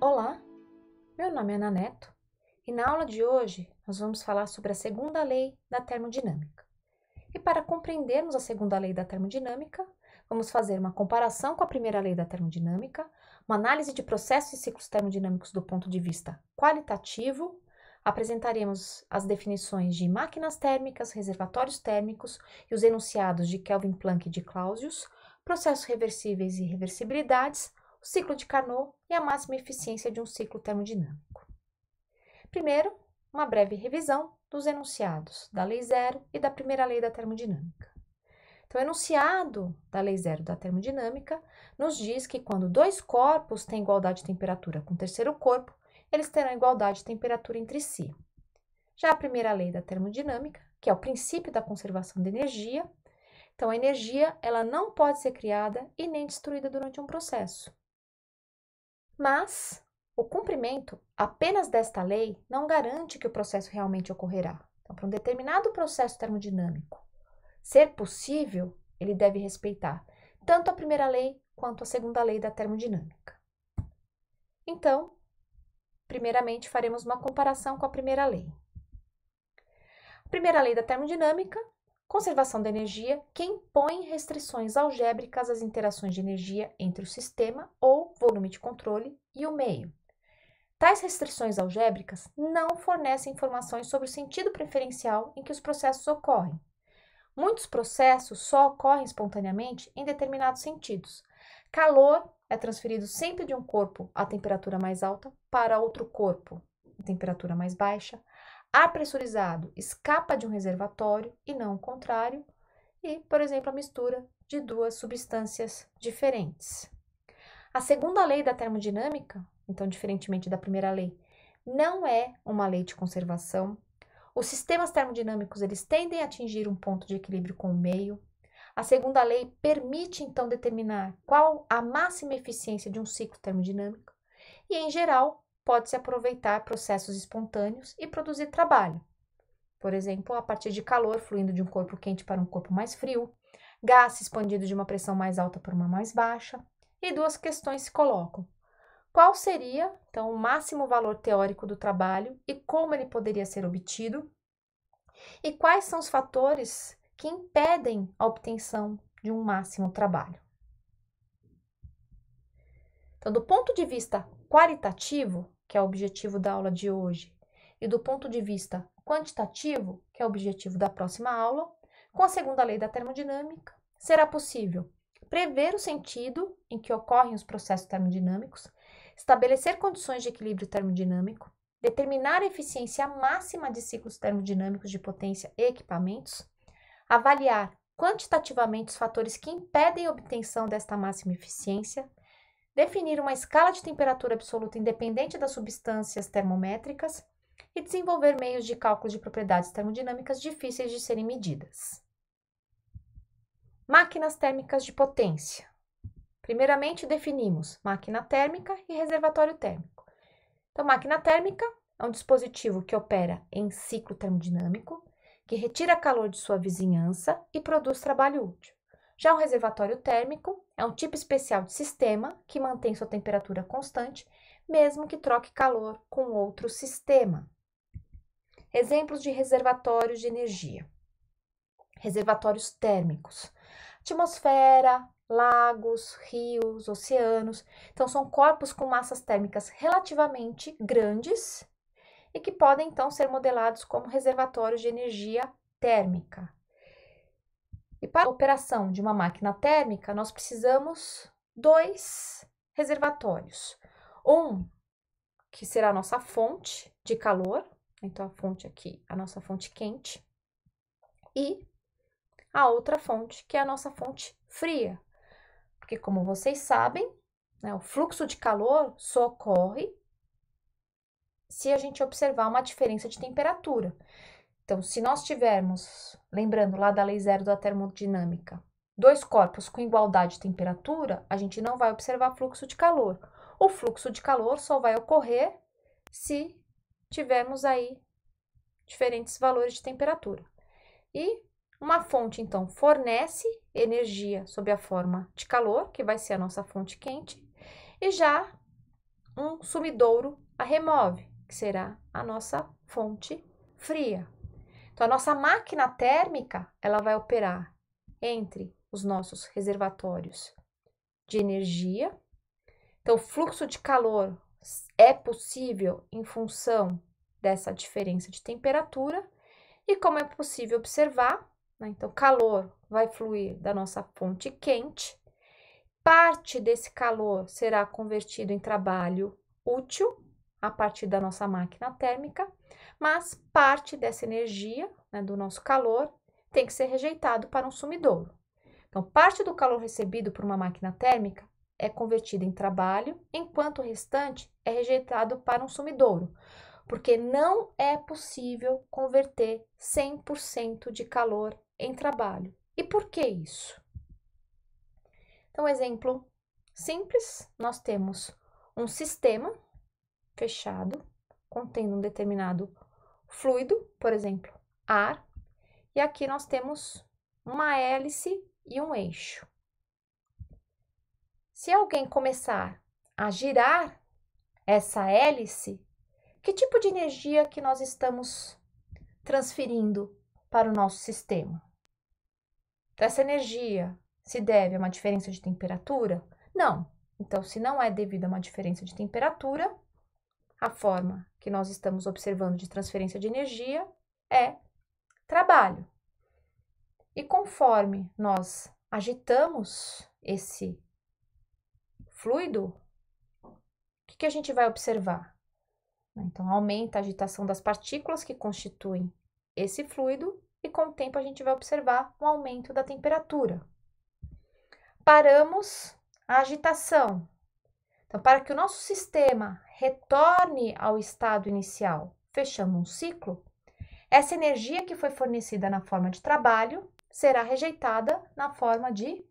Olá, meu nome é Ana Neto e na aula de hoje nós vamos falar sobre a segunda lei da termodinâmica. E para compreendermos a segunda lei da termodinâmica, vamos fazer uma comparação com a primeira lei da termodinâmica, uma análise de processos e ciclos termodinâmicos do ponto de vista qualitativo, apresentaremos as definições de máquinas térmicas, reservatórios térmicos e os enunciados de Kelvin Planck e de Clausius, processos reversíveis e reversibilidades, o ciclo de Carnot e a máxima eficiência de um ciclo termodinâmico. Primeiro, uma breve revisão dos enunciados da Lei Zero e da Primeira Lei da Termodinâmica. Então, o enunciado da Lei Zero da Termodinâmica nos diz que quando dois corpos têm igualdade de temperatura com o terceiro corpo, eles terão igualdade de temperatura entre si. Já a Primeira Lei da Termodinâmica, que é o princípio da conservação de energia, então, a energia ela não pode ser criada e nem destruída durante um processo. Mas o cumprimento apenas desta lei não garante que o processo realmente ocorrerá. Então, para um determinado processo termodinâmico ser possível, ele deve respeitar tanto a primeira lei quanto a segunda lei da termodinâmica. Então, primeiramente faremos uma comparação com a primeira lei. A primeira lei da termodinâmica Conservação da energia, que impõe restrições algébricas às interações de energia entre o sistema ou volume de controle e o meio. Tais restrições algébricas não fornecem informações sobre o sentido preferencial em que os processos ocorrem. Muitos processos só ocorrem espontaneamente em determinados sentidos. Calor é transferido sempre de um corpo a temperatura mais alta para outro corpo a temperatura mais baixa. Ar pressurizado escapa de um reservatório e não o contrário, e, por exemplo, a mistura de duas substâncias diferentes. A segunda lei da termodinâmica, então diferentemente da primeira lei, não é uma lei de conservação. Os sistemas termodinâmicos eles tendem a atingir um ponto de equilíbrio com o meio. A segunda lei permite então determinar qual a máxima eficiência de um ciclo termodinâmico e, em geral, pode-se aproveitar processos espontâneos e produzir trabalho. Por exemplo, a partir de calor fluindo de um corpo quente para um corpo mais frio, gás expandido de uma pressão mais alta para uma mais baixa, e duas questões se colocam. Qual seria, então, o máximo valor teórico do trabalho e como ele poderia ser obtido? E quais são os fatores que impedem a obtenção de um máximo trabalho? Então, do ponto de vista qualitativo, que é o objetivo da aula de hoje, e do ponto de vista quantitativo, que é o objetivo da próxima aula, com a segunda lei da termodinâmica, será possível prever o sentido em que ocorrem os processos termodinâmicos, estabelecer condições de equilíbrio termodinâmico, determinar a eficiência máxima de ciclos termodinâmicos de potência e equipamentos, avaliar quantitativamente os fatores que impedem a obtenção desta máxima eficiência, definir uma escala de temperatura absoluta independente das substâncias termométricas e desenvolver meios de cálculo de propriedades termodinâmicas difíceis de serem medidas. Máquinas térmicas de potência. Primeiramente, definimos máquina térmica e reservatório térmico. Então, máquina térmica é um dispositivo que opera em ciclo termodinâmico, que retira calor de sua vizinhança e produz trabalho útil. Já o reservatório térmico é um tipo especial de sistema que mantém sua temperatura constante, mesmo que troque calor com outro sistema. Exemplos de reservatórios de energia: reservatórios térmicos, atmosfera, lagos, rios, oceanos. Então, são corpos com massas térmicas relativamente grandes e que podem então ser modelados como reservatórios de energia térmica. E para a operação de uma máquina térmica, nós precisamos dois reservatórios. Um que será a nossa fonte de calor, então a fonte aqui, a nossa fonte quente, e a outra fonte, que é a nossa fonte fria. Porque, como vocês sabem, né, o fluxo de calor só ocorre se a gente observar uma diferença de temperatura. Então, se nós tivermos Lembrando lá da lei zero da termodinâmica. Dois corpos com igualdade de temperatura, a gente não vai observar fluxo de calor. O fluxo de calor só vai ocorrer se tivermos aí diferentes valores de temperatura. E uma fonte, então, fornece energia sob a forma de calor, que vai ser a nossa fonte quente, e já um sumidouro a remove, que será a nossa fonte fria. Então, a nossa máquina térmica ela vai operar entre os nossos reservatórios de energia. Então, o fluxo de calor é possível em função dessa diferença de temperatura. E como é possível observar, né? então, calor vai fluir da nossa fonte quente. Parte desse calor será convertido em trabalho útil a partir da nossa máquina térmica mas parte dessa energia, né, do nosso calor, tem que ser rejeitado para um sumidouro. Então, parte do calor recebido por uma máquina térmica é convertida em trabalho, enquanto o restante é rejeitado para um sumidouro, porque não é possível converter 100% de calor em trabalho. E por que isso? Então, exemplo simples: nós temos um sistema fechado contendo um determinado fluido, por exemplo, ar, e aqui nós temos uma hélice e um eixo. Se alguém começar a girar essa hélice, que tipo de energia que nós estamos transferindo para o nosso sistema? Essa energia se deve a uma diferença de temperatura? Não. Então, se não é devido a uma diferença de temperatura, a forma que nós estamos observando de transferência de energia é trabalho. E conforme nós agitamos esse fluido, o que, que a gente vai observar? Então, aumenta a agitação das partículas que constituem esse fluido, e com o tempo a gente vai observar um aumento da temperatura. Paramos a agitação, então, para que o nosso sistema retorne ao estado inicial, fechando um ciclo, essa energia que foi fornecida na forma de trabalho será rejeitada na forma de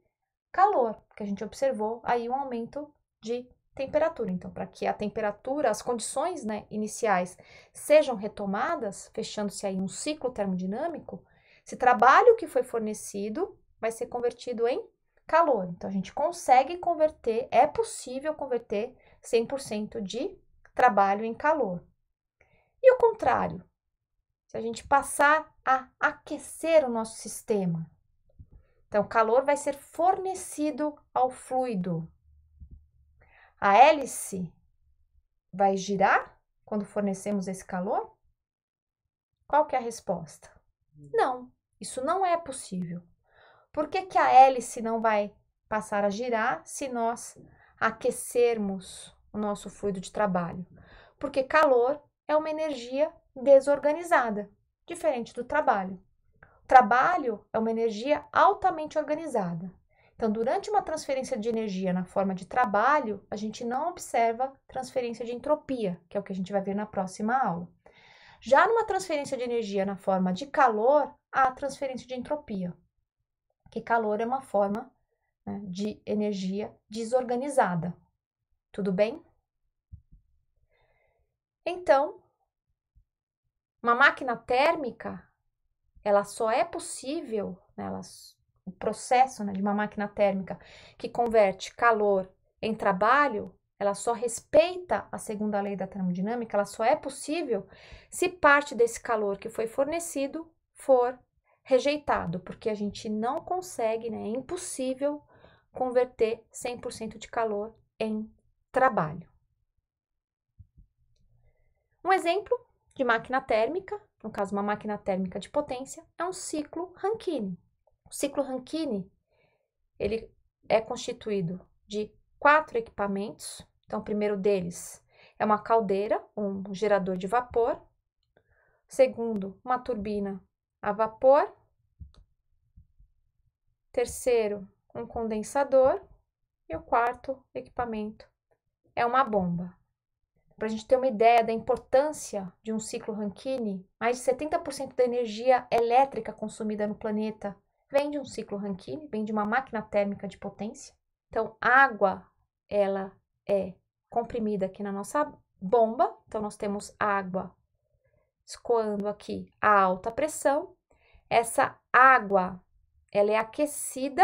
calor, que a gente observou aí um aumento de temperatura. Então, para que a temperatura, as condições né, iniciais sejam retomadas, fechando-se aí um ciclo termodinâmico, esse trabalho que foi fornecido vai ser convertido em calor. Então, a gente consegue converter, é possível converter 100% de trabalho em calor. E o contrário, se a gente passar a aquecer o nosso sistema, então o calor vai ser fornecido ao fluido. A hélice vai girar quando fornecemos esse calor? Qual que é a resposta? Hum. Não, isso não é possível. Por que, que a hélice não vai passar a girar se nós aquecermos o nosso fluido de trabalho? Porque calor é uma energia desorganizada, diferente do trabalho. O trabalho é uma energia altamente organizada. Então, durante uma transferência de energia na forma de trabalho, a gente não observa transferência de entropia, que é o que a gente vai ver na próxima aula. Já numa transferência de energia na forma de calor, há transferência de entropia que calor é uma forma né, de energia desorganizada. Tudo bem? Então, uma máquina térmica, ela só é possível, né, o processo né, de uma máquina térmica que converte calor em trabalho, ela só respeita a segunda lei da termodinâmica, ela só é possível se parte desse calor que foi fornecido for rejeitado, porque a gente não consegue, né, é impossível converter 100% de calor em trabalho. Um exemplo de máquina térmica, no caso uma máquina térmica de potência, é um ciclo Rankine. O ciclo Rankine ele é constituído de quatro equipamentos. Então, o primeiro deles é uma caldeira, um gerador de vapor. Segundo, uma turbina a vapor. Terceiro, um condensador. E o quarto equipamento é uma bomba. Para a gente ter uma ideia da importância de um ciclo Rankine, mais de 70% da energia elétrica consumida no planeta vem de um ciclo Rankine, vem de uma máquina térmica de potência. Então, água, ela é comprimida aqui na nossa bomba. Então, nós temos água escoando aqui a alta pressão essa água, ela é aquecida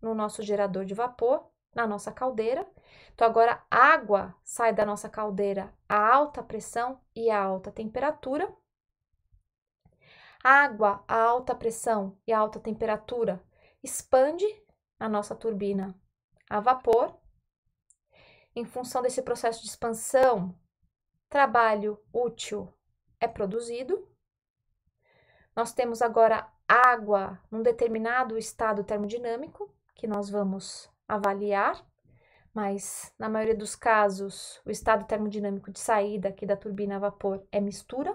no nosso gerador de vapor, na nossa caldeira. Então agora água sai da nossa caldeira a alta pressão e a alta temperatura. A água a alta pressão e a alta temperatura expande na nossa turbina a vapor. Em função desse processo de expansão, trabalho útil é produzido nós temos agora água num determinado estado termodinâmico, que nós vamos avaliar, mas na maioria dos casos, o estado termodinâmico de saída aqui da turbina a vapor é mistura.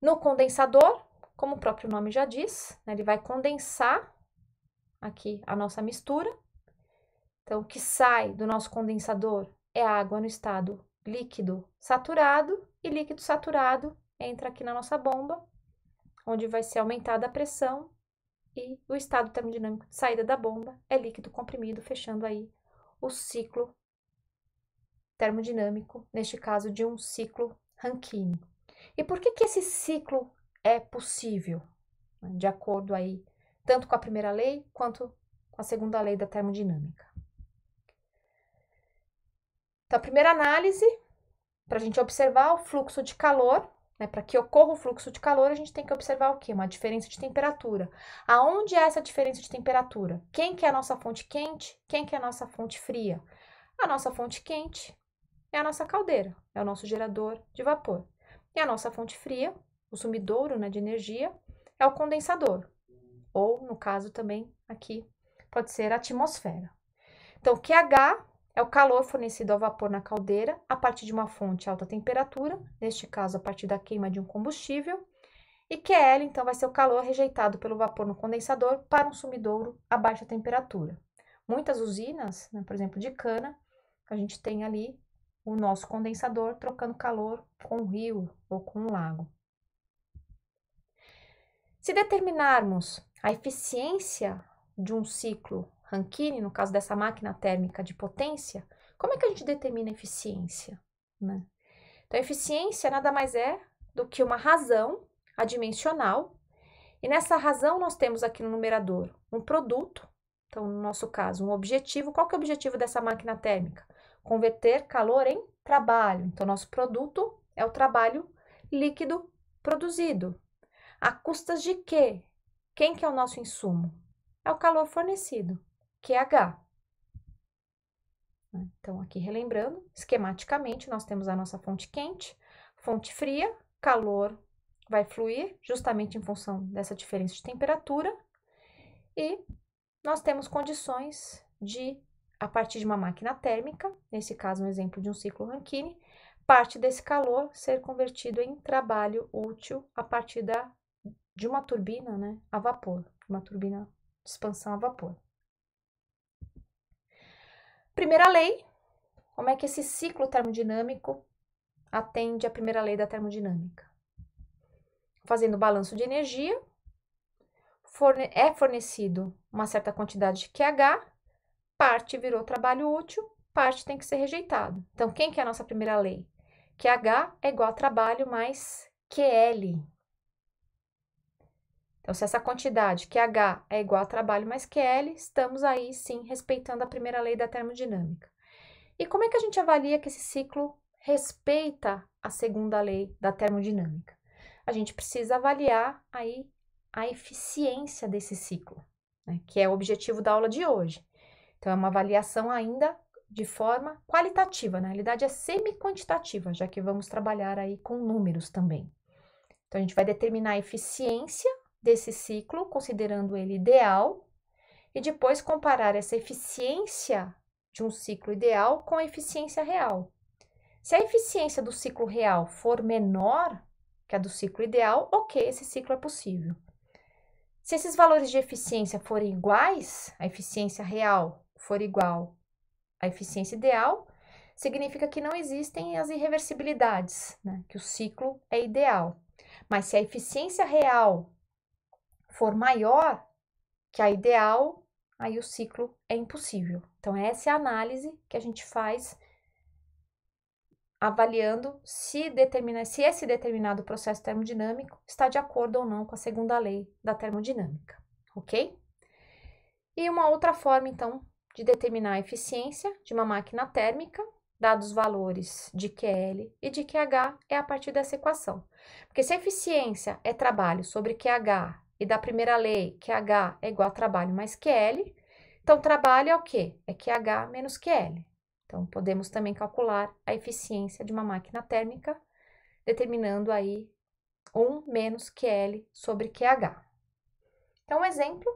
No condensador, como o próprio nome já diz, né, ele vai condensar aqui a nossa mistura. Então, o que sai do nosso condensador é água no estado líquido saturado, e líquido saturado entra aqui na nossa bomba, onde vai ser aumentada a pressão e o estado termodinâmico de saída da bomba é líquido comprimido, fechando aí o ciclo termodinâmico, neste caso de um ciclo Rankine. E por que, que esse ciclo é possível? De acordo aí tanto com a primeira lei quanto com a segunda lei da termodinâmica. Então, a primeira análise, para a gente observar o fluxo de calor né? Para que ocorra o fluxo de calor, a gente tem que observar o quê? Uma diferença de temperatura. Aonde é essa diferença de temperatura? Quem que é a nossa fonte quente? Quem que é a nossa fonte fria? A nossa fonte quente é a nossa caldeira, é o nosso gerador de vapor. E a nossa fonte fria, o sumidouro né, de energia, é o condensador. Ou, no caso também, aqui, pode ser a atmosfera. Então, QH é o calor fornecido ao vapor na caldeira a partir de uma fonte alta temperatura, neste caso a partir da queima de um combustível, e QL, então, vai ser o calor rejeitado pelo vapor no condensador para um sumidouro a baixa temperatura. Muitas usinas, né, por exemplo, de cana, a gente tem ali o nosso condensador trocando calor com o rio ou com o lago. Se determinarmos a eficiência de um ciclo Rankine, no caso dessa máquina térmica de potência, como é que a gente determina a eficiência? Né? Então, eficiência nada mais é do que uma razão adimensional, e nessa razão nós temos aqui no numerador um produto, então, no nosso caso, um objetivo. Qual que é o objetivo dessa máquina térmica? Converter calor em trabalho. Então, nosso produto é o trabalho líquido produzido. A custas de quê? Quem que é o nosso insumo? É o calor fornecido. QH. Né, então, aqui relembrando, esquematicamente, nós temos a nossa fonte quente, fonte fria, calor vai fluir justamente em função dessa diferença de temperatura, e nós temos condições de, a partir de uma máquina térmica, nesse caso, um exemplo de um ciclo Rankine, parte desse calor ser convertido em trabalho útil a partir da, de uma turbina né, a vapor, uma turbina de expansão a vapor. Primeira lei, como é que esse ciclo termodinâmico atende à primeira lei da termodinâmica? Fazendo balanço de energia, forne é fornecido uma certa quantidade de QH, parte virou trabalho útil, parte tem que ser rejeitado. Então, quem que é a nossa primeira lei? QH é igual a trabalho mais QL. Então, se essa quantidade, que H é igual a trabalho mais QL, estamos aí sim respeitando a primeira lei da termodinâmica. E como é que a gente avalia que esse ciclo respeita a segunda lei da termodinâmica? A gente precisa avaliar aí a eficiência desse ciclo, né, que é o objetivo da aula de hoje. Então, é uma avaliação ainda de forma qualitativa, na realidade é semi-quantitativa, já que vamos trabalhar aí com números também. Então, a gente vai determinar a eficiência desse ciclo, considerando ele ideal, e depois comparar essa eficiência de um ciclo ideal com a eficiência real. Se a eficiência do ciclo real for menor que a do ciclo ideal, ok, esse ciclo é possível. Se esses valores de eficiência forem iguais, a eficiência real for igual à eficiência ideal, significa que não existem as irreversibilidades, né? que o ciclo é ideal. Mas se a eficiência real for maior que a ideal, aí o ciclo é impossível. Então, essa é a análise que a gente faz avaliando se, determina, se esse determinado processo termodinâmico está de acordo ou não com a segunda lei da termodinâmica, ok? E uma outra forma, então, de determinar a eficiência de uma máquina térmica, dados valores de QL e de QH, é a partir dessa equação. Porque se a eficiência é trabalho sobre QH e da primeira lei, que H é igual a trabalho mais QL. Então, trabalho é o quê? É QH menos QL. Então, podemos também calcular a eficiência de uma máquina térmica, determinando aí 1 menos QL sobre QH. Então, um exemplo,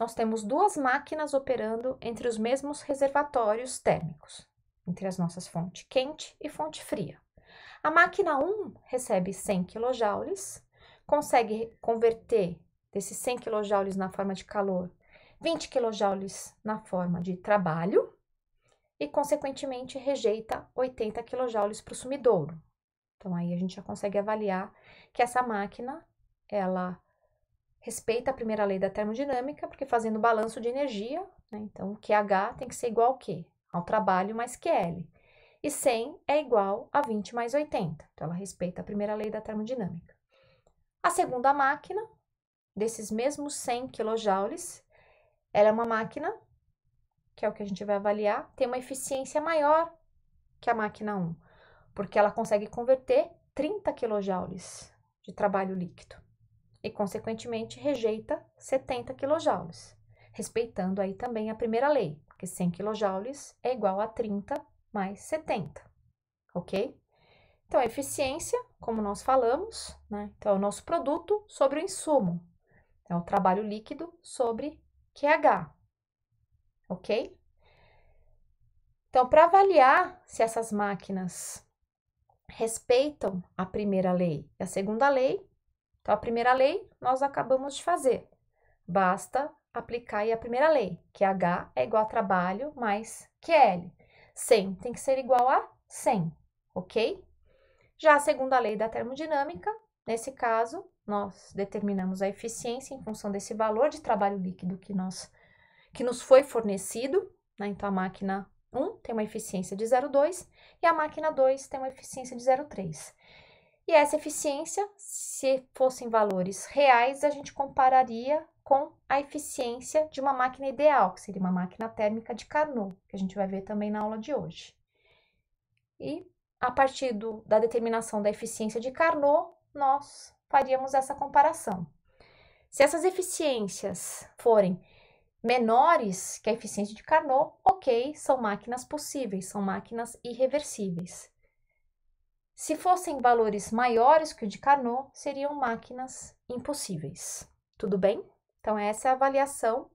nós temos duas máquinas operando entre os mesmos reservatórios térmicos, entre as nossas fontes quente e fonte fria. A máquina 1 recebe 100 kJ, consegue converter desses 100 kJ na forma de calor, 20 kJ na forma de trabalho e, consequentemente, rejeita 80 kJ para o sumidouro. Então, aí a gente já consegue avaliar que essa máquina, ela respeita a primeira lei da termodinâmica, porque fazendo balanço de energia, né, então QH tem que ser igual ao quê? ao trabalho mais QL. E 100 é igual a 20 mais 80, então ela respeita a primeira lei da termodinâmica. A segunda máquina desses mesmos 100 kJ, ela é uma máquina, que é o que a gente vai avaliar, tem uma eficiência maior que a máquina 1, porque ela consegue converter 30 kJ de trabalho líquido e, consequentemente, rejeita 70 kJ, respeitando aí também a primeira lei, que 100 kJ é igual a 30 mais 70, ok? Então, a eficiência, como nós falamos, né? Então, é o nosso produto sobre o insumo, é o trabalho líquido sobre QH, ok? Então, para avaliar se essas máquinas respeitam a primeira lei e a segunda lei, então a primeira lei nós acabamos de fazer. Basta aplicar aí a primeira lei, que H é igual a trabalho mais QL. 100 tem que ser igual a 100, ok? Já a segunda lei da termodinâmica, nesse caso, nós determinamos a eficiência em função desse valor de trabalho líquido que, nós, que nos foi fornecido. Né? Então, a máquina 1 tem uma eficiência de 0,2 e a máquina 2 tem uma eficiência de 0,3. E essa eficiência, se fossem valores reais, a gente compararia com a eficiência de uma máquina ideal, que seria uma máquina térmica de Carnot, que a gente vai ver também na aula de hoje. E a partir do, da determinação da eficiência de Carnot, nós faríamos essa comparação. Se essas eficiências forem menores que a eficiência de Carnot, ok, são máquinas possíveis, são máquinas irreversíveis. Se fossem valores maiores que o de Carnot, seriam máquinas impossíveis. Tudo bem? Então, essa é a avaliação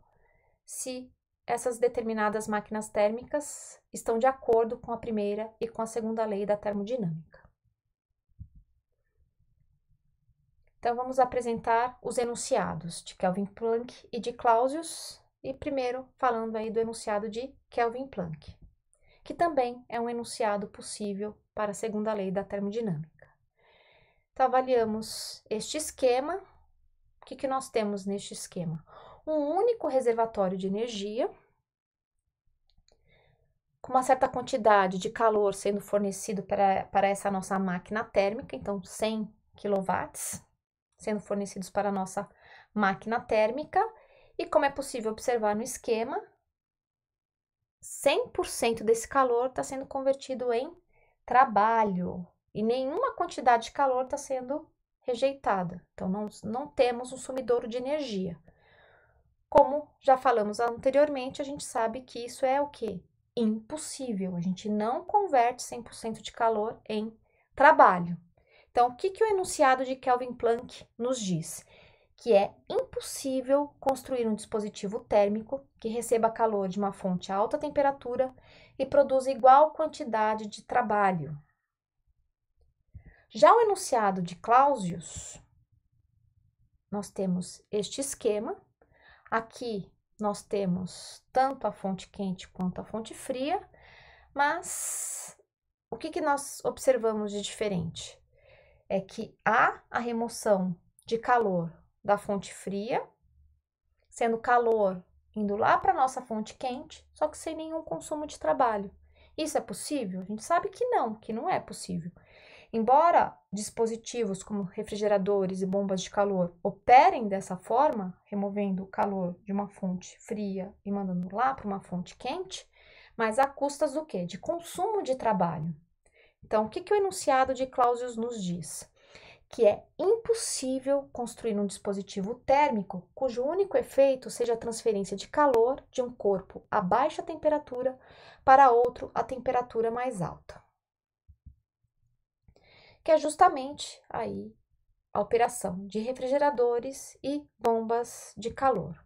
se essas determinadas máquinas térmicas estão de acordo com a primeira e com a segunda lei da termodinâmica. Então, vamos apresentar os enunciados de Kelvin Planck e de Clausius, e primeiro falando aí do enunciado de Kelvin Planck, que também é um enunciado possível para a segunda lei da termodinâmica. Então, avaliamos este esquema. O que, que nós temos neste esquema? Um único reservatório de energia, com uma certa quantidade de calor sendo fornecido para, para essa nossa máquina térmica, então 100 quilowatts sendo fornecidos para a nossa máquina térmica. E como é possível observar no esquema, 100% desse calor está sendo convertido em trabalho e nenhuma quantidade de calor está sendo rejeitada. Então, não, não temos um sumidouro de energia. Como já falamos anteriormente, a gente sabe que isso é o que? Impossível. A gente não converte 100% de calor em trabalho. Então, o que, que o enunciado de Kelvin Planck nos diz? Que é impossível construir um dispositivo térmico que receba calor de uma fonte a alta temperatura e produza igual quantidade de trabalho. Já o enunciado de Clausius, nós temos este esquema. Aqui nós temos tanto a fonte quente quanto a fonte fria, mas o que, que nós observamos de diferente? é que há a remoção de calor da fonte fria, sendo calor indo lá para nossa fonte quente, só que sem nenhum consumo de trabalho. Isso é possível? A gente sabe que não, que não é possível. Embora dispositivos como refrigeradores e bombas de calor operem dessa forma, removendo o calor de uma fonte fria e mandando lá para uma fonte quente, mas a custas do quê? De consumo de trabalho. Então, o que, que o enunciado de Clausius nos diz? Que é impossível construir um dispositivo térmico cujo único efeito seja a transferência de calor de um corpo a baixa temperatura para outro a temperatura mais alta. Que é justamente aí a operação de refrigeradores e bombas de calor.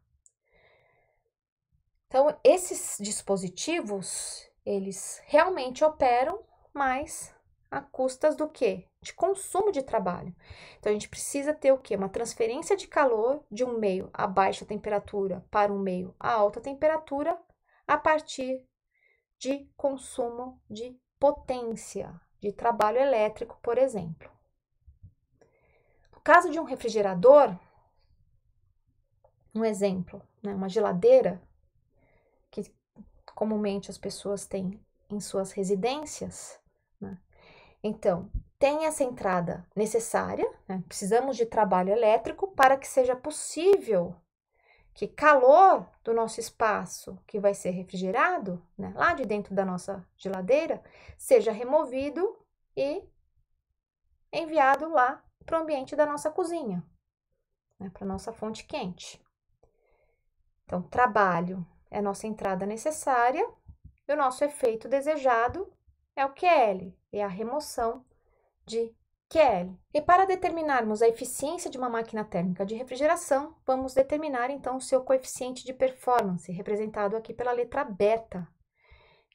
Então, esses dispositivos, eles realmente operam mas a custas do quê? De consumo de trabalho. Então a gente precisa ter o quê? Uma transferência de calor de um meio a baixa temperatura para um meio a alta temperatura a partir de consumo de potência de trabalho elétrico, por exemplo. No caso de um refrigerador, um exemplo, né, uma geladeira que comumente as pessoas têm em suas residências, então, tem essa entrada necessária, né? precisamos de trabalho elétrico para que seja possível que calor do nosso espaço, que vai ser refrigerado, né? lá de dentro da nossa geladeira, seja removido e enviado lá para o ambiente da nossa cozinha, né? para a nossa fonte quente. Então, trabalho é a nossa entrada necessária e o nosso efeito desejado é o QL, é a remoção de QL. E para determinarmos a eficiência de uma máquina térmica de refrigeração, vamos determinar então o seu coeficiente de performance, representado aqui pela letra beta,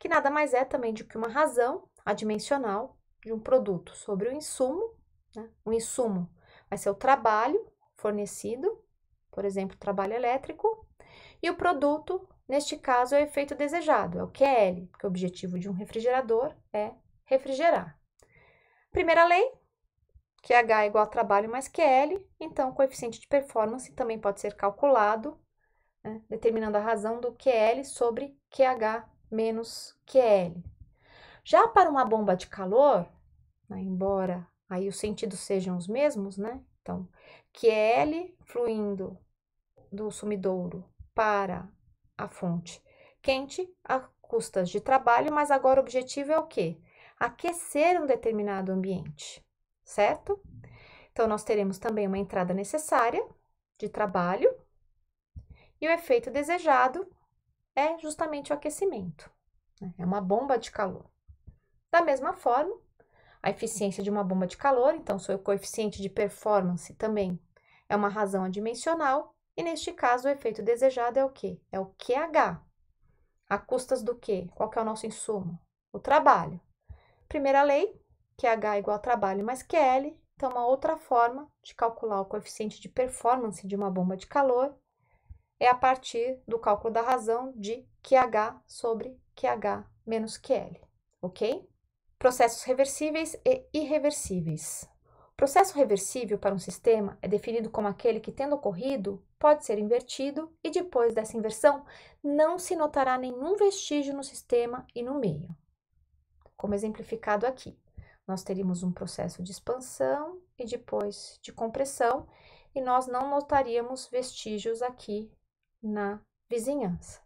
que nada mais é também do que uma razão adimensional de um produto sobre o insumo. Né? O insumo vai ser o trabalho fornecido, por exemplo, trabalho elétrico, e o produto Neste caso, é o efeito desejado, é o QL, é porque o objetivo de um refrigerador é refrigerar. Primeira lei, que é H é igual a trabalho mais QL, então o coeficiente de performance também pode ser calculado, né, determinando a razão do QL é sobre QH menos QL. Já para uma bomba de calor, né, embora aí os sentidos sejam os mesmos, né? Então, QL fluindo do sumidouro para a fonte. Quente a custas de trabalho, mas agora o objetivo é o quê? Aquecer um determinado ambiente, certo? Então, nós teremos também uma entrada necessária de trabalho e o efeito desejado é justamente o aquecimento. Né? É uma bomba de calor. Da mesma forma, a eficiência de uma bomba de calor, então seu coeficiente de performance também é uma razão adimensional e neste caso, o efeito desejado é o quê? É o QH. A custas do quê? Qual que é o nosso insumo? O trabalho. Primeira lei, QH é igual a trabalho mais QL. Então, uma outra forma de calcular o coeficiente de performance de uma bomba de calor é a partir do cálculo da razão de QH sobre QH menos QL, ok? Processos reversíveis e irreversíveis. Processo reversível para um sistema é definido como aquele que, tendo ocorrido, pode ser invertido e depois dessa inversão não se notará nenhum vestígio no sistema e no meio. Como exemplificado aqui, nós teríamos um processo de expansão e depois de compressão, e nós não notaríamos vestígios aqui na vizinhança.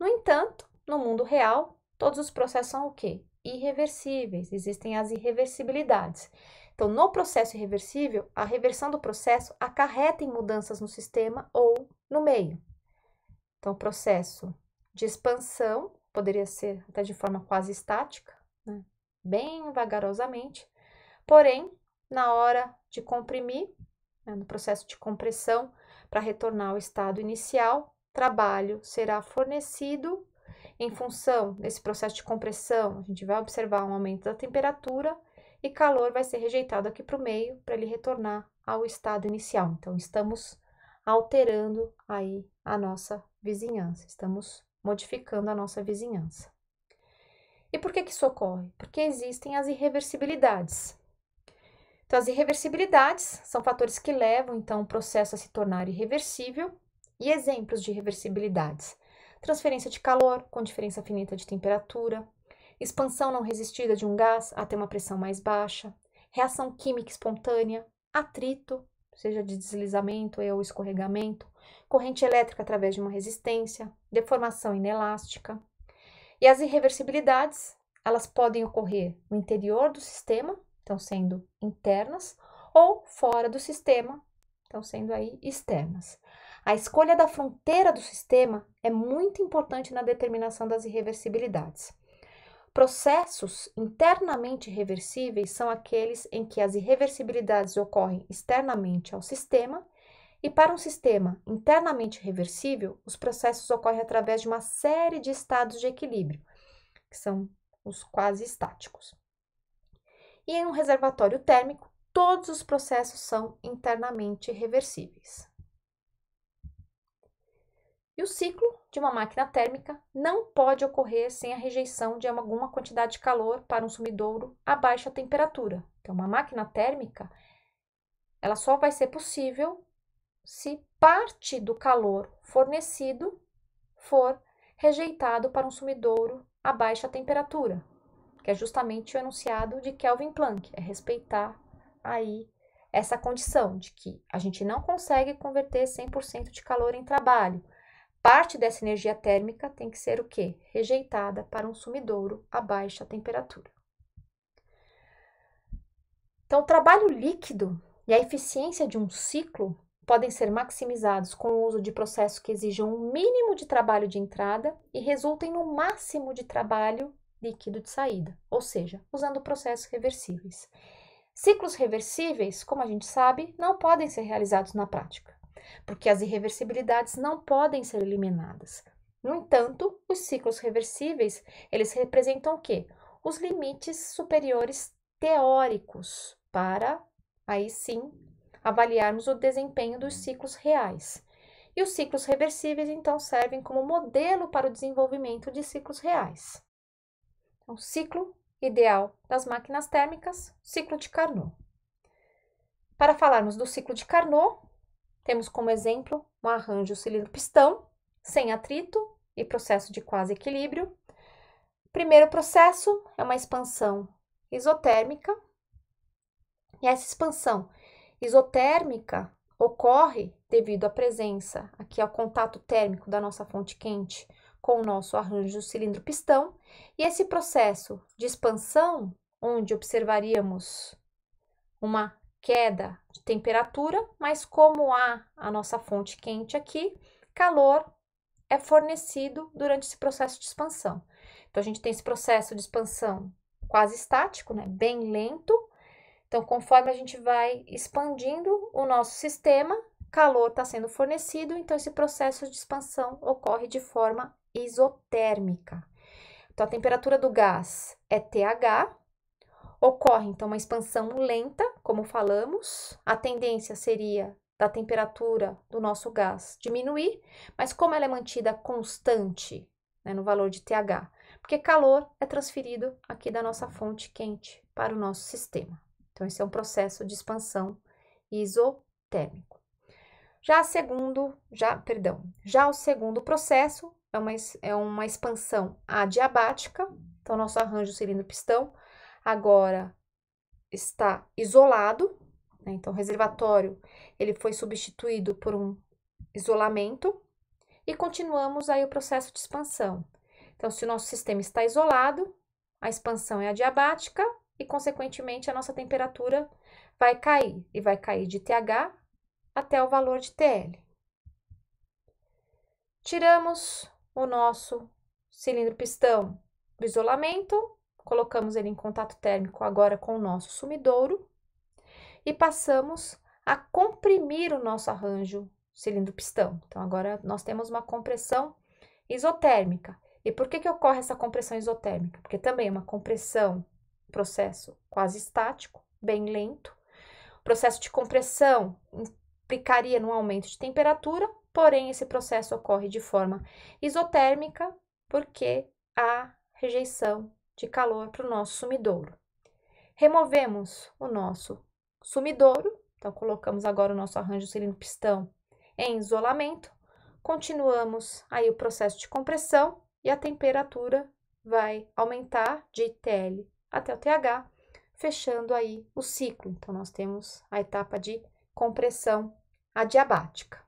No entanto, no mundo real, todos os processos são o quê? Irreversíveis, existem as irreversibilidades. Então, no processo irreversível, a reversão do processo acarreta em mudanças no sistema ou no meio. Então, o processo de expansão poderia ser até de forma quase estática, né? bem vagarosamente, porém, na hora de comprimir, né, no processo de compressão, para retornar ao estado inicial, trabalho será fornecido em função desse processo de compressão. A gente vai observar um aumento da temperatura e calor vai ser rejeitado aqui para o meio para ele retornar ao estado inicial. Então, estamos alterando aí a nossa vizinhança, estamos modificando a nossa vizinhança. E por que, que isso ocorre? Porque existem as irreversibilidades. Então, as irreversibilidades são fatores que levam, então, o processo a se tornar irreversível. E exemplos de irreversibilidades: transferência de calor com diferença finita de temperatura, expansão não resistida de um gás até uma pressão mais baixa, reação química espontânea, atrito, seja de deslizamento ou escorregamento, corrente elétrica através de uma resistência, deformação inelástica. E as irreversibilidades, elas podem ocorrer no interior do sistema, então sendo internas, ou fora do sistema, então sendo aí externas. A escolha da fronteira do sistema é muito importante na determinação das irreversibilidades. Processos internamente reversíveis são aqueles em que as irreversibilidades ocorrem externamente ao sistema, e para um sistema internamente reversível, os processos ocorrem através de uma série de estados de equilíbrio, que são os quase estáticos. E em um reservatório térmico, todos os processos são internamente reversíveis. E o ciclo de uma máquina térmica não pode ocorrer sem a rejeição de alguma quantidade de calor para um sumidouro a baixa temperatura. Então, uma máquina térmica ela só vai ser possível se parte do calor fornecido for rejeitado para um sumidouro a baixa temperatura, que é justamente o enunciado de Kelvin Planck, é respeitar aí essa condição de que a gente não consegue converter 100% de calor em trabalho. Parte dessa energia térmica tem que ser o quê? Rejeitada para um sumidouro a baixa temperatura. Então, o trabalho líquido e a eficiência de um ciclo podem ser maximizados com o uso de processos que exijam um mínimo de trabalho de entrada e resultem no máximo de trabalho líquido de saída, ou seja, usando processos reversíveis. Ciclos reversíveis, como a gente sabe, não podem ser realizados na prática porque as irreversibilidades não podem ser eliminadas. No entanto, os ciclos reversíveis, eles representam o quê? Os limites superiores teóricos para aí sim avaliarmos o desempenho dos ciclos reais. E os ciclos reversíveis então servem como modelo para o desenvolvimento de ciclos reais. Então, ciclo ideal das máquinas térmicas, ciclo de Carnot. Para falarmos do ciclo de Carnot, temos como exemplo um arranjo cilindro-pistão, sem atrito e processo de quase equilíbrio. Primeiro processo é uma expansão isotérmica. E essa expansão isotérmica ocorre devido à presença, aqui ao contato térmico da nossa fonte quente com o nosso arranjo cilindro-pistão. E esse processo de expansão, onde observaríamos uma queda de temperatura, mas como há a nossa fonte quente aqui, calor é fornecido durante esse processo de expansão. Então, a gente tem esse processo de expansão quase estático, né? bem lento. Então, conforme a gente vai expandindo o nosso sistema, calor está sendo fornecido, então esse processo de expansão ocorre de forma isotérmica. Então, a temperatura do gás é TH, ocorre então uma expansão lenta como falamos, a tendência seria da temperatura do nosso gás diminuir, mas como ela é mantida constante né, no valor de TH? Porque calor é transferido aqui da nossa fonte quente para o nosso sistema. Então, esse é um processo de expansão isotérmico. Já segundo, já, perdão, já o segundo processo é uma, é uma expansão adiabática, então nosso arranjo cilindro-pistão agora está isolado, né? então o reservatório ele foi substituído por um isolamento e continuamos aí o processo de expansão. Então, se o nosso sistema está isolado, a expansão é adiabática e, consequentemente, a nossa temperatura vai cair e vai cair de TH até o valor de TL. Tiramos o nosso cilindro pistão do isolamento colocamos ele em contato térmico agora com o nosso sumidouro e passamos a comprimir o nosso arranjo cilindro-pistão. Então, agora nós temos uma compressão isotérmica. E por que, que ocorre essa compressão isotérmica? Porque também é uma compressão, processo quase estático, bem lento. O processo de compressão implicaria num aumento de temperatura, porém esse processo ocorre de forma isotérmica porque a rejeição de calor para o nosso sumidouro. Removemos o nosso sumidouro, então colocamos agora o nosso arranjo cilindro pistão em isolamento, continuamos aí o processo de compressão e a temperatura vai aumentar de TL até o TH, fechando aí o ciclo. Então, nós temos a etapa de compressão adiabática.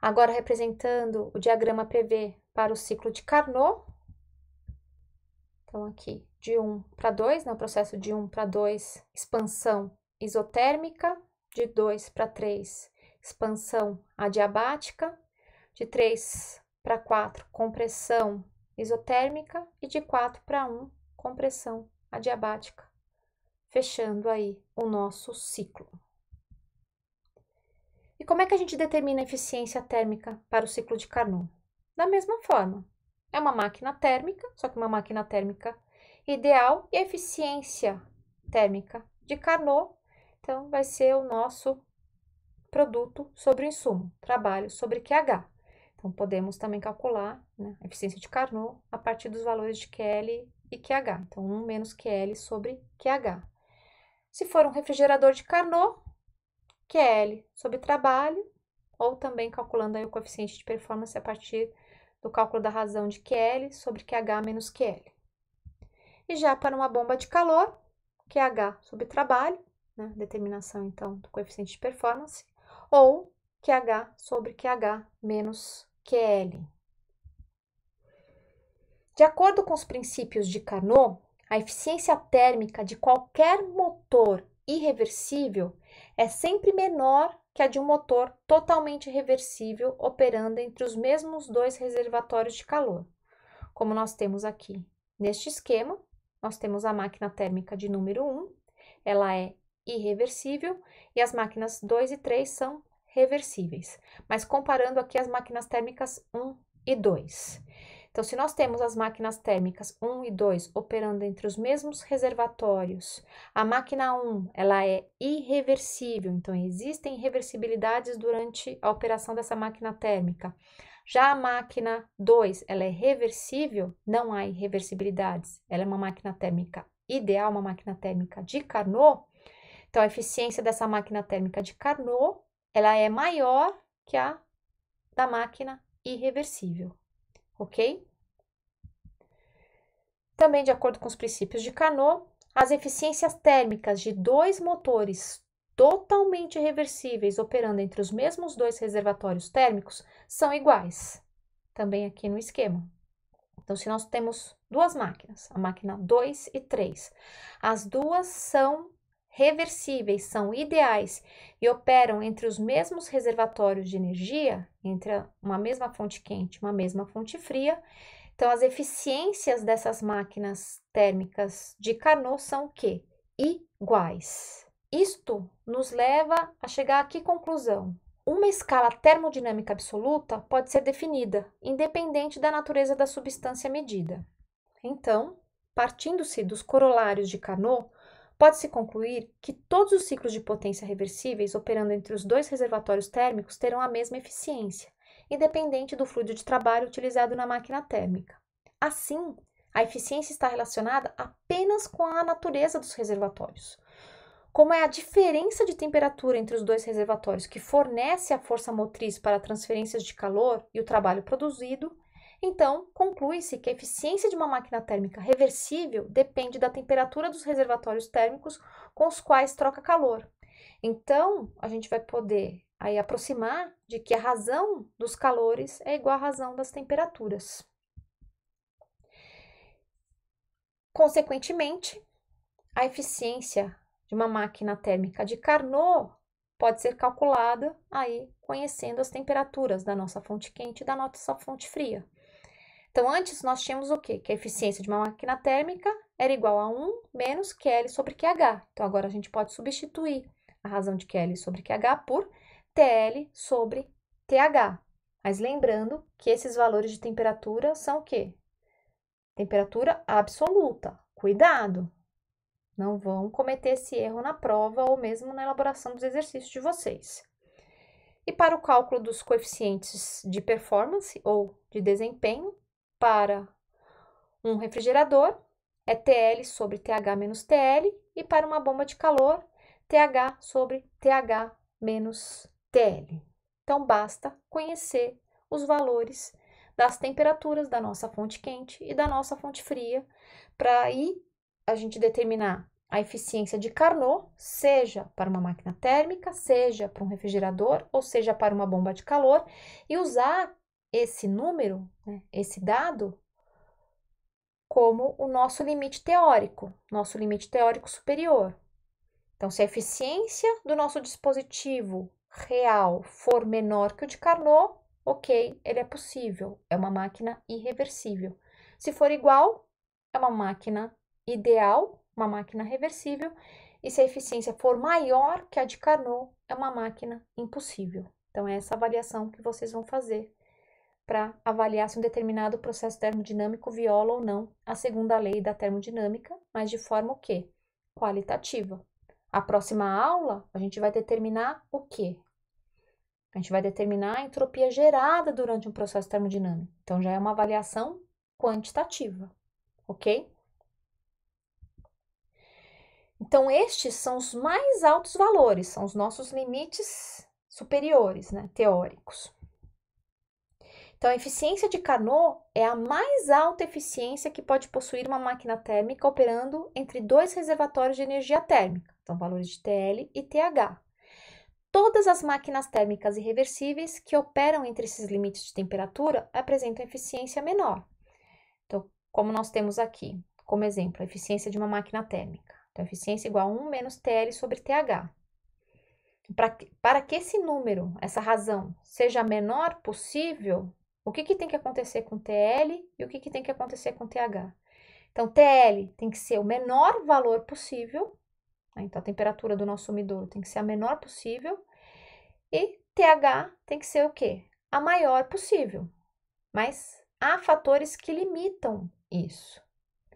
Agora, representando o diagrama PV para o ciclo de Carnot, então, aqui, de 1 para 2, né, o processo de 1 para 2, expansão isotérmica, de 2 para 3, expansão adiabática, de 3 para 4, compressão isotérmica e de 4 para 1, compressão adiabática, fechando aí o nosso ciclo. E como é que a gente determina a eficiência térmica para o ciclo de Carnot? Da mesma forma, é uma máquina térmica, só que uma máquina térmica ideal e a eficiência térmica de Carnot. Então, vai ser o nosso produto sobre o insumo, trabalho sobre QH. Então, podemos também calcular né, a eficiência de Carnot a partir dos valores de QL e QH. Então, 1 menos QL sobre QH. Se for um refrigerador de Carnot, QL sobre trabalho, ou também calculando aí o coeficiente de performance a partir do cálculo da razão de QL sobre QH menos QL. E já para uma bomba de calor, QH sobre trabalho, né, determinação então do coeficiente de performance, ou QH sobre QH menos QL. De acordo com os princípios de Carnot, a eficiência térmica de qualquer motor irreversível é sempre menor que a é de um motor totalmente reversível operando entre os mesmos dois reservatórios de calor. Como nós temos aqui neste esquema, nós temos a máquina térmica de número 1, ela é irreversível e as máquinas 2 e 3 são reversíveis. Mas comparando aqui as máquinas térmicas 1 e 2. Então, se nós temos as máquinas térmicas 1 e 2 operando entre os mesmos reservatórios, a máquina 1 ela é irreversível, então existem reversibilidades durante a operação dessa máquina térmica. Já a máquina 2, ela é reversível? Não há irreversibilidades. Ela é uma máquina térmica ideal, uma máquina térmica de Carnot. Então, a eficiência dessa máquina térmica de Carnot, ela é maior que a da máquina irreversível, ok? Também, de acordo com os princípios de Carnot, as eficiências térmicas de dois motores totalmente reversíveis operando entre os mesmos dois reservatórios térmicos são iguais, também aqui no esquema. Então, se nós temos duas máquinas, a máquina 2 e 3, as duas são reversíveis, são ideais e operam entre os mesmos reservatórios de energia, entre uma mesma fonte quente e uma mesma fonte fria, então, as eficiências dessas máquinas térmicas de Carnot são o quê? Iguais. Isto nos leva a chegar a que conclusão? Uma escala termodinâmica absoluta pode ser definida, independente da natureza da substância medida. Então, partindo-se dos corolários de Carnot, pode-se concluir que todos os ciclos de potência reversíveis operando entre os dois reservatórios térmicos terão a mesma eficiência, independente do fluido de trabalho utilizado na máquina térmica. Assim, a eficiência está relacionada apenas com a natureza dos reservatórios. Como é a diferença de temperatura entre os dois reservatórios que fornece a força motriz para transferências de calor e o trabalho produzido, então, conclui-se que a eficiência de uma máquina térmica reversível depende da temperatura dos reservatórios térmicos com os quais troca calor. Então, a gente vai poder aí aproximar de que a razão dos calores é igual à razão das temperaturas. Consequentemente, a eficiência de uma máquina térmica de Carnot pode ser calculada aí conhecendo as temperaturas da nossa fonte quente e da nossa fonte fria. Então, antes nós tínhamos o quê? Que a eficiência de uma máquina térmica era igual a 1 menos QL sobre QH. Então, agora a gente pode substituir a razão de QL sobre QH por TL sobre TH. Mas lembrando que esses valores de temperatura são o quê? Temperatura absoluta. Cuidado! Não vão cometer esse erro na prova ou mesmo na elaboração dos exercícios de vocês. E para o cálculo dos coeficientes de performance ou de desempenho para um refrigerador, é TL sobre TH menos TL, e para uma bomba de calor, TH sobre TH menos TL. Então, basta conhecer os valores das temperaturas da nossa fonte quente e da nossa fonte fria, para aí a gente determinar a eficiência de Carnot, seja para uma máquina térmica, seja para um refrigerador, ou seja para uma bomba de calor, e usar esse número, né, esse dado, como o nosso limite teórico, nosso limite teórico superior. Então, se a eficiência do nosso dispositivo real for menor que o de Carnot, ok, ele é possível, é uma máquina irreversível. Se for igual, é uma máquina ideal, uma máquina reversível, e se a eficiência for maior que a de Carnot, é uma máquina impossível. Então, é essa avaliação que vocês vão fazer para avaliar se um determinado processo termodinâmico viola ou não a segunda lei da termodinâmica, mas de forma o quê? Qualitativa. A próxima aula, a gente vai determinar o quê? A gente vai determinar a entropia gerada durante um processo termodinâmico. Então, já é uma avaliação quantitativa, ok? Então, estes são os mais altos valores, são os nossos limites superiores, né, teóricos. Então, a eficiência de Carnot é a mais alta eficiência que pode possuir uma máquina térmica operando entre dois reservatórios de energia térmica, então valores de TL e TH. Todas as máquinas térmicas irreversíveis que operam entre esses limites de temperatura apresentam eficiência menor. Então, como nós temos aqui, como exemplo, a eficiência de uma máquina térmica. Então, eficiência igual a 1 menos TL sobre TH. Então, para que esse número, essa razão, seja menor possível, o que, que tem que acontecer com TL e o que, que tem que acontecer com TH? Então, TL tem que ser o menor valor possível né? Então, a temperatura do nosso sumidouro tem que ser a menor possível e TH tem que ser o quê? A maior possível. Mas há fatores que limitam isso.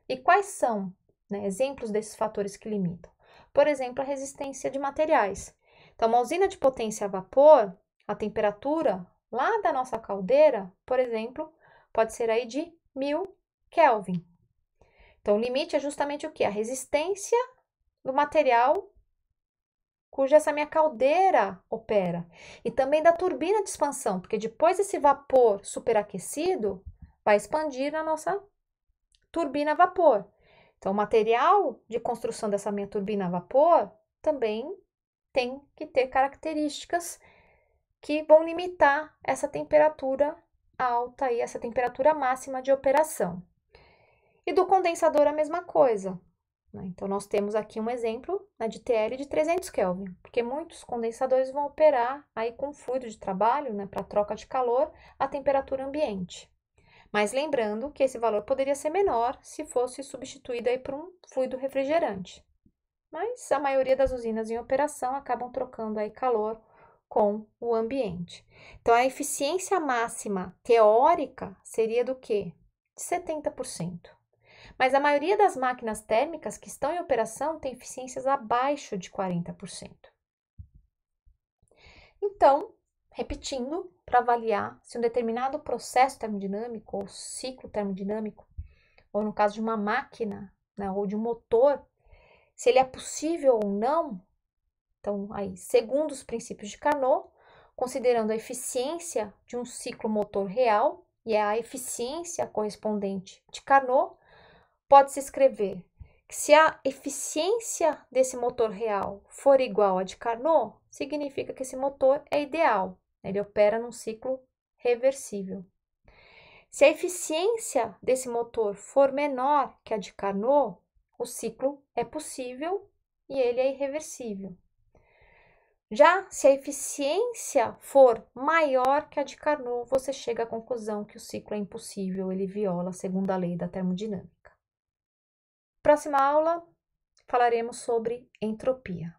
E quais são né, exemplos desses fatores que limitam? Por exemplo, a resistência de materiais. Então, uma usina de potência a vapor, a temperatura lá da nossa caldeira, por exemplo, pode ser aí de 1000 Kelvin. Então, o limite é justamente o que? A resistência do material cuja essa minha caldeira opera, e também da turbina de expansão, porque depois esse vapor superaquecido vai expandir na nossa turbina a vapor. Então, o material de construção dessa minha turbina a vapor também tem que ter características que vão limitar essa temperatura alta e essa temperatura máxima de operação. E do condensador a mesma coisa. Né? Então, nós temos aqui um exemplo né, de TL de 300 Kelvin, porque muitos condensadores vão operar aí com fluido de trabalho né, para troca de calor a temperatura ambiente. Mas lembrando que esse valor poderia ser menor se fosse substituído aí por um fluido refrigerante. Mas a maioria das usinas em operação acabam trocando aí calor com o ambiente. Então, a eficiência máxima teórica seria do que? 70% mas a maioria das máquinas térmicas que estão em operação tem eficiências abaixo de 40%. Então, repetindo, para avaliar se um determinado processo termodinâmico ou ciclo termodinâmico, ou no caso de uma máquina né, ou de um motor, se ele é possível ou não, então aí, segundo os princípios de Carnot, considerando a eficiência de um ciclo motor real e é a eficiência correspondente de Carnot, pode-se escrever que se a eficiência desse motor real for igual à de Carnot, significa que esse motor é ideal, né? ele opera num ciclo reversível. Se a eficiência desse motor for menor que a de Carnot, o ciclo é possível e ele é irreversível. Já se a eficiência for maior que a de Carnot, você chega à conclusão que o ciclo é impossível, ele viola a segunda lei da termodinâmica. Próxima aula falaremos sobre entropia.